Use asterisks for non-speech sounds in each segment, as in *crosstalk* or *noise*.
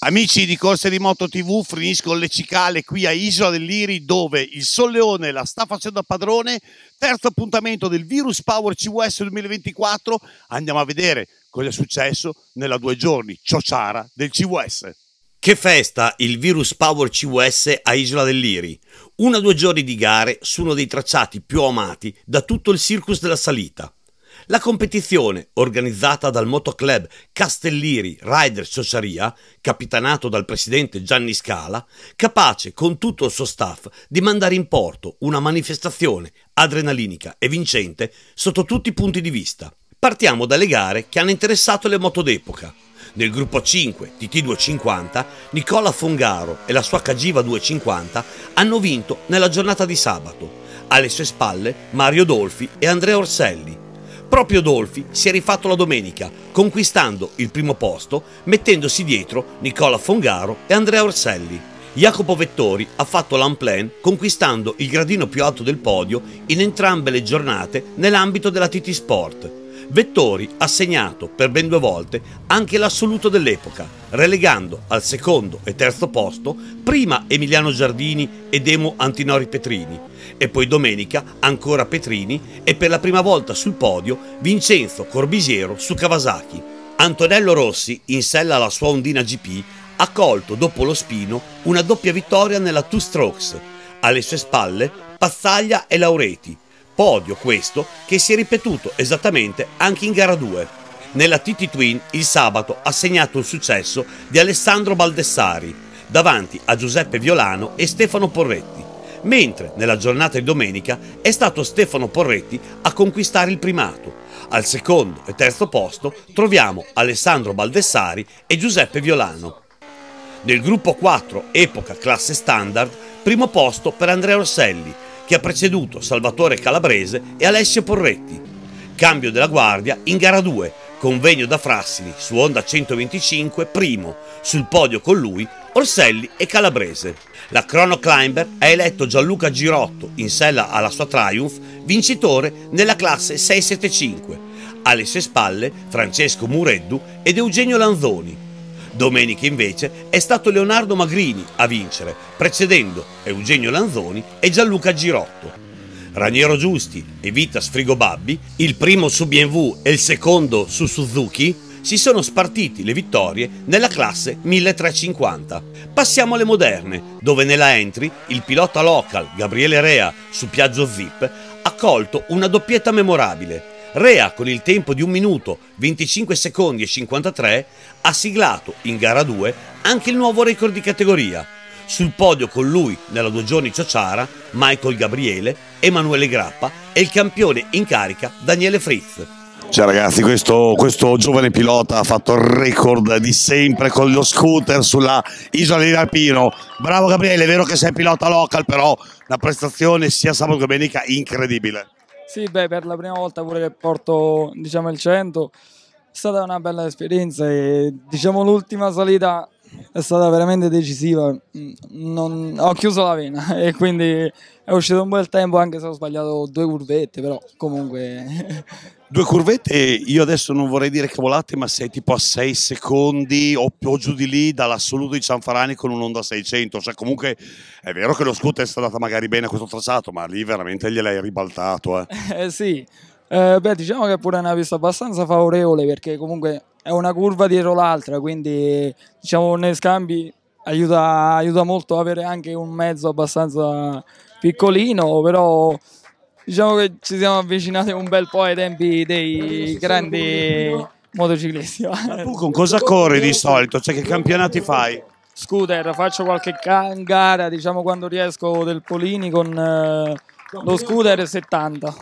Amici di Corse di Moto TV, finisco le cicale qui a Isola dell'Iri dove il Solleone la sta facendo a padrone, terzo appuntamento del Virus Power CUS 2024, andiamo a vedere cosa è successo nella due giorni ciociara del CUS. Che festa il Virus Power CUS a Isola dell'Iri, una o due giorni di gare su uno dei tracciati più amati da tutto il circus della salita. La competizione, organizzata dal motoclub Castelliri Rider Sociaria, capitanato dal presidente Gianni Scala, capace con tutto il suo staff di mandare in porto una manifestazione adrenalinica e vincente sotto tutti i punti di vista. Partiamo dalle gare che hanno interessato le moto d'epoca. Nel gruppo 5 TT250, Nicola Fongaro e la sua Cagiva 250 hanno vinto nella giornata di sabato. Alle sue spalle Mario Dolfi e Andrea Orselli, Proprio Dolfi si è rifatto la domenica, conquistando il primo posto, mettendosi dietro Nicola Fongaro e Andrea Orselli. Jacopo Vettori ha fatto l'unplan conquistando il gradino più alto del podio in entrambe le giornate nell'ambito della TT Sport. Vettori ha segnato per ben due volte anche l'assoluto dell'epoca, relegando al secondo e terzo posto prima Emiliano Giardini ed Emo Antinori Petrini e poi domenica ancora Petrini e per la prima volta sul podio Vincenzo Corbisiero su Kawasaki. Antonello Rossi, in sella alla sua ondina GP, ha colto dopo lo Spino una doppia vittoria nella Two Strokes. Alle sue spalle Pazzaglia e Laureti, podio questo che si è ripetuto esattamente anche in gara 2. Nella TT Twin il sabato ha segnato il successo di Alessandro Baldessari davanti a Giuseppe Violano e Stefano Porretti, mentre nella giornata di domenica è stato Stefano Porretti a conquistare il primato. Al secondo e terzo posto troviamo Alessandro Baldessari e Giuseppe Violano. Nel gruppo 4 epoca classe standard, primo posto per Andrea Orselli, che ha preceduto Salvatore Calabrese e Alessio Porretti. Cambio della guardia in gara 2, convegno da Frassini su Honda 125 primo, sul podio con lui Orselli e Calabrese. La Chrono Climber ha eletto Gianluca Girotto, in sella alla sua Triumph, vincitore nella classe 675. Alle sue spalle Francesco Mureddu ed Eugenio Lanzoni Domenica invece è stato Leonardo Magrini a vincere, precedendo Eugenio Lanzoni e Gianluca Girotto. Raniero Giusti e Vita Sfrigobabbi, il primo su BMW e il secondo su Suzuki, si sono spartiti le vittorie nella classe 1350. Passiamo alle moderne, dove nella entry il pilota local Gabriele Rea su Piaggio Zip ha colto una doppietta memorabile. Rea con il tempo di 1 minuto 25 secondi e 53 ha siglato in gara 2 anche il nuovo record di categoria. Sul podio con lui nella due giorni Ciociara, Michael Gabriele, Emanuele Grappa e il campione in carica Daniele Fritz. Cioè ragazzi, questo, questo giovane pilota ha fatto il record di sempre con lo scooter sulla isola di Rapino. Bravo Gabriele, è vero che sei pilota local, però la prestazione sia sabato che domenica incredibile. Sì, beh, per la prima volta pure che porto diciamo, il 100 è stata una bella esperienza e diciamo l'ultima salita è stata veramente decisiva. Mm, non, ho chiuso la vena *laughs* e quindi è uscito un bel tempo anche se ho sbagliato due curvette, però comunque... *laughs* Due curvette, io adesso non vorrei dire che volate, ma sei tipo a 6 secondi o più giù di lì dall'assoluto di Cianfarani con un'onda 600, cioè comunque è vero che lo scooter è stato andato magari bene a questo tracciato, ma lì veramente gliel'hai ribaltato. Eh, eh sì, eh, beh diciamo che pure è una pista abbastanza favorevole perché comunque è una curva dietro l'altra, quindi diciamo nei scambi aiuta, aiuta molto avere anche un mezzo abbastanza piccolino, però diciamo che ci siamo avvicinati un bel po' ai tempi dei grandi motociclisti. Ma tu con cosa corri di solito? Cioè che campionati fai? Scooter, faccio qualche gara, diciamo quando riesco del Polini con eh, lo scooter 70.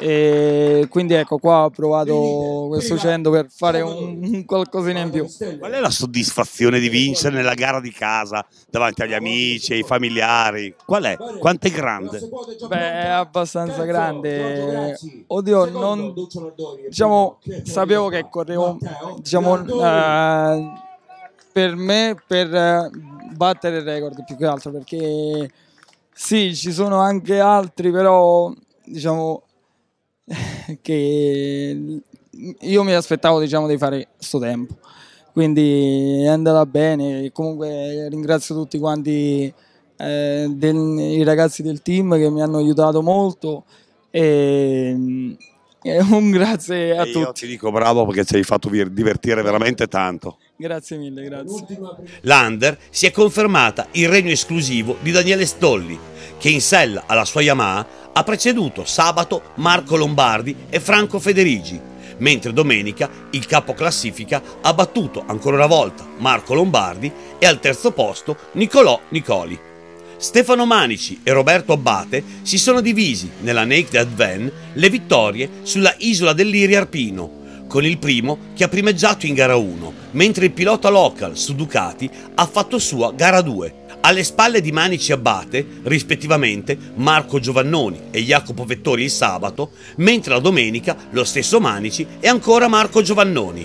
E quindi ecco qua ho provato questo 100 per fare un, un *laughs* qualcosina in più. Qual è la soddisfazione di vincere nella gara di casa davanti agli amici, ai familiari? Qual è? Quanto è grande? Beh, è abbastanza grande. Oddio, non diciamo, sapevo che correvo, diciamo, eh, per me per eh, battere il record più che altro perché sì, ci sono anche altri, però diciamo *laughs* che io mi aspettavo diciamo, di fare questo tempo. Quindi è andata bene, comunque ringrazio tutti quanti eh, del, i ragazzi del team che mi hanno aiutato molto e, eh, un grazie a e tutti. Io ti dico bravo perché ci hai fatto divertire veramente tanto. Grazie mille, grazie. L'Under si è confermata il regno esclusivo di Daniele Stolli, che in sella alla sua Yamaha ha preceduto sabato Marco Lombardi e Franco Federigi, mentre domenica il capo classifica ha battuto ancora una volta Marco Lombardi e al terzo posto Nicolò Nicoli. Stefano Manici e Roberto Abbate si sono divisi nella Naked Van le vittorie sulla isola dell'Iri Arpino, con il primo che ha primeggiato in gara 1, mentre il pilota local su Ducati ha fatto sua gara 2. Alle spalle di Manici Abbate, rispettivamente Marco Giovannoni e Jacopo Vettori il sabato, mentre la domenica lo stesso Manici e ancora Marco Giovannoni.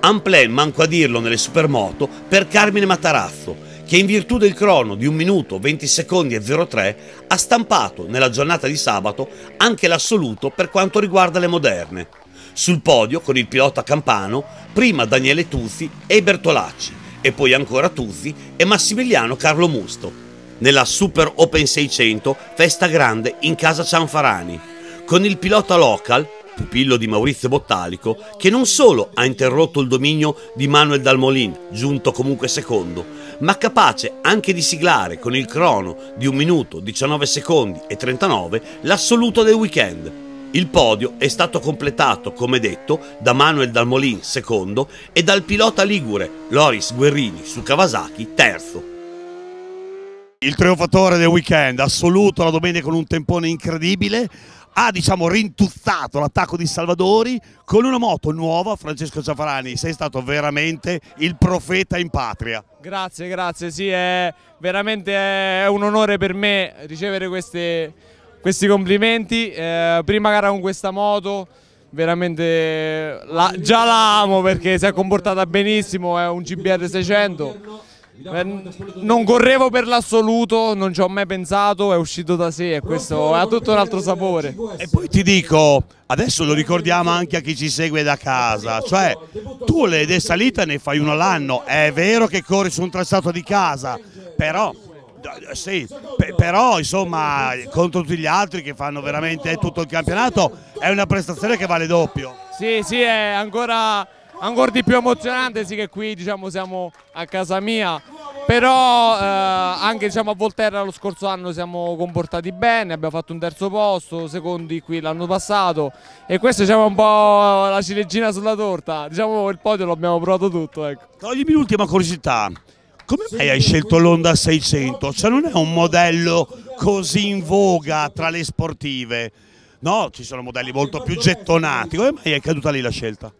Amplen manco a dirlo nelle supermoto per Carmine Matarazzo, che in virtù del crono di 1 minuto 20 secondi e 03 ha stampato nella giornata di sabato anche l'assoluto per quanto riguarda le moderne. Sul podio con il pilota Campano, prima Daniele Tuzzi e Bertolacci, e poi ancora Tuzzi e Massimiliano Carlo Musto. Nella Super Open 600 festa grande in casa Cianfarani, con il pilota local pupillo di Maurizio Bottalico, che non solo ha interrotto il dominio di Manuel Dalmolin, giunto comunque secondo, ma capace anche di siglare con il crono di 1 minuto 19 secondi e 39 l'assoluto del weekend. Il podio è stato completato, come detto, da Manuel Dalmolin secondo e dal pilota ligure Loris Guerrini su Kawasaki terzo. Il trionfatore del weekend assoluto la domenica con un tempone incredibile ha diciamo rintuzzato l'attacco di Salvadori con una moto nuova. Francesco Ciafarani, sei stato veramente il profeta in patria. Grazie, grazie, sì, è veramente è un onore per me ricevere queste, questi complimenti. Eh, prima gara con questa moto, veramente la, già la amo perché si è comportata benissimo, è un GBR 600 eh, non correvo per l'assoluto, non ci ho mai pensato, è uscito da sé e questo ha tutto un altro sapore. E poi ti dico, adesso lo ricordiamo anche a chi ci segue da casa, cioè tu le de salita ne fai uno all'anno, è vero che corri su un tracciato di casa, però sì, però insomma contro tutti gli altri che fanno veramente tutto il campionato è una prestazione che vale doppio. Sì, sì, è ancora ancora di più emozionante sì che qui diciamo, siamo a casa mia però eh, anche diciamo, a Volterra lo scorso anno siamo comportati bene abbiamo fatto un terzo posto secondi qui l'anno passato e questa diciamo, è un po' la ciliegina sulla torta diciamo il podio l'abbiamo provato tutto ecco. toglimi l'ultima curiosità come mai hai scelto l'Onda 600? Cioè non è un modello così in voga tra le sportive, no? Ci sono modelli molto più gettonati, come mai è caduta lì la scelta?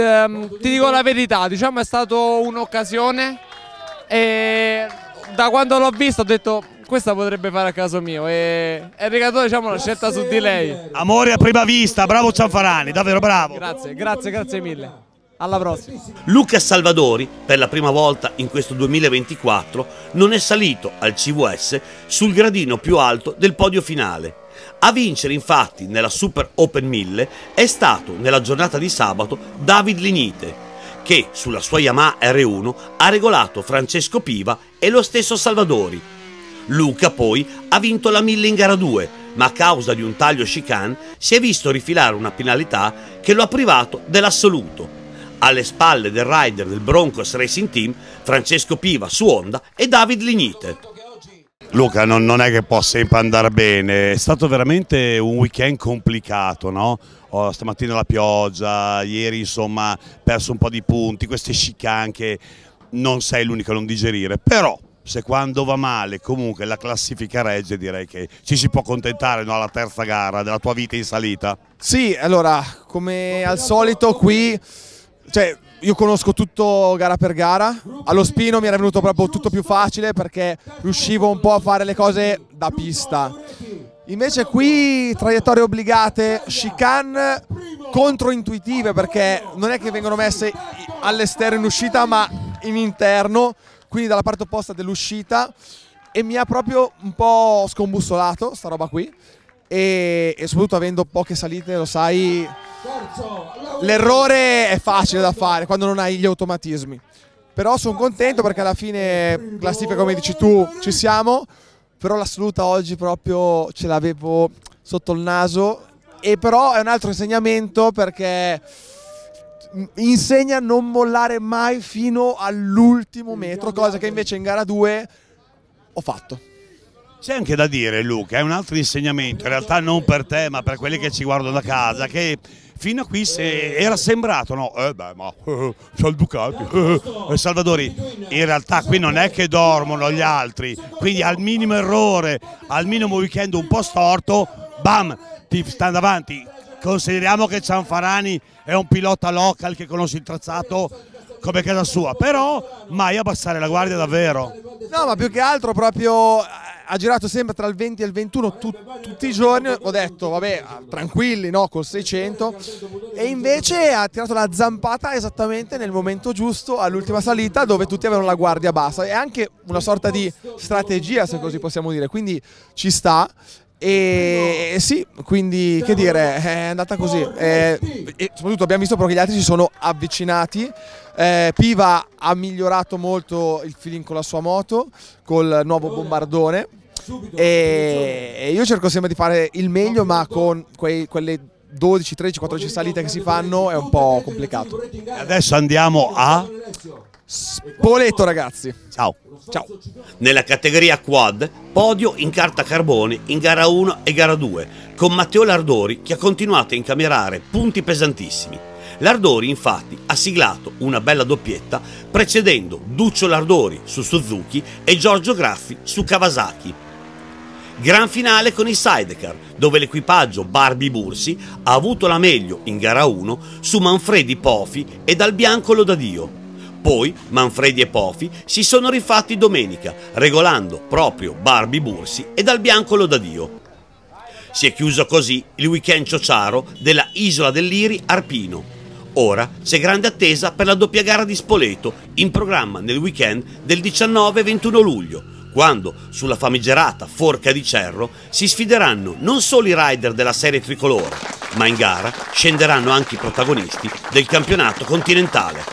ehm, ti dico la verità, diciamo è stata un'occasione e da quando l'ho vista ho detto questa potrebbe fare a caso mio e è regalato diciamo la scelta su di lei. Amore a prima vista, bravo Cianfarani, davvero bravo. Grazie, grazie, grazie mille. Alla prossima. Luca Salvadori, per la prima volta in questo 2024, non è salito al CVS sul gradino più alto del podio finale. A vincere infatti nella Super Open 1000 è stato nella giornata di sabato David Lignite, che sulla sua Yamaha R1 ha regolato Francesco Piva e lo stesso Salvadori. Luca poi ha vinto la 1000 in gara 2, ma a causa di un taglio chicane si è visto rifilare una penalità che lo ha privato dell'assoluto. Alle spalle del rider del Broncos Racing Team Francesco Piva su Honda e David Lignite. Luca non, non, è che può sempre andare bene, è stato veramente un weekend complicato, no? Oh, stamattina la pioggia, ieri insomma perso un po' di punti, queste chicane che non sei l'unico a non digerire, però se quando va male comunque la classifica regge direi che ci si può contentare no, alla terza gara della tua vita in salita. Sì, allora come al solito qui cioè, io conosco tutto gara per gara, allo spino mi era venuto proprio tutto più facile perché riuscivo un po' a fare le cose da pista. Invece qui traiettorie obbligate, chicane controintuitive perché non è che vengono messe all'esterno in uscita ma in interno, quindi dalla parte opposta dell'uscita e mi ha proprio un po' scombussolato sta roba qui e, e soprattutto avendo poche salite lo sai L'errore è facile da fare quando non hai gli automatismi. Però sono contento perché alla fine, classifica come dici tu, ci siamo. Però l'assoluta oggi proprio ce l'avevo sotto il naso. E però è un altro insegnamento perché mm, insegna a non mollare mai fino all'ultimo metro, cosa che invece in gara 2 ho fatto. C'è anche da dire Luca, è un altro insegnamento, in realtà non per te ma per quelli che ci guardano da casa, che fino a qui se era sembrato, no, eh beh ma *laughs* c'è il Ducati, eh, eh, Salvadori, in realtà qui non è che dormono gli altri, quindi al minimo errore, al minimo weekend un po' storto, bam, ti stanno avanti. consideriamo che Cianfarani è un pilota local che conosce il tracciato come casa sua, però mai abbassare la guardia davvero. No, ma più che altro proprio ha girato sempre tra il 20 e il 21 tu, tutti i giorni, ho detto vabbè tranquilli no, col 600 e invece ha tirato la zampata esattamente nel momento giusto all'ultima salita dove tutti avevano la guardia bassa, è anche una sorta di strategia se così possiamo dire, quindi ci sta e no. sì, quindi che dire, è andata così. Eh, e soprattutto abbiamo visto però che gli altri si sono avvicinati. Eh, Piva ha migliorato molto il feeling con la sua moto, col nuovo bombardone. E io cerco sempre di fare il meglio, ma con quei, quelle 12, 13, 14 salite che si fanno è un po' complicato. Adesso andiamo a Spoleto ragazzi. Ciao. Ciao. Nella categoria quad, podio in carta carbone in gara 1 e gara 2, con Matteo Lardori che ha continuato a incamerare punti pesantissimi. Lardori infatti ha siglato una bella doppietta precedendo Duccio Lardori su Suzuki e Giorgio Graffi su Kawasaki. Gran finale con i sidecar, dove l'equipaggio Barbie Bursi ha avuto la meglio in gara 1 su Manfredi Pofi e dal Bianco Lodadio. Poi Manfredi e Pofi si sono rifatti domenica, regolando proprio Barbi Bursi e dal bianco Dio. Si è chiuso così il weekend ciociaro della Isola dell'Iri Arpino. Ora c'è grande attesa per la doppia gara di Spoleto, in programma nel weekend del 19-21 luglio, quando sulla famigerata Forca di Cerro si sfideranno non solo i rider della serie tricolore, ma in gara scenderanno anche i protagonisti del campionato continentale.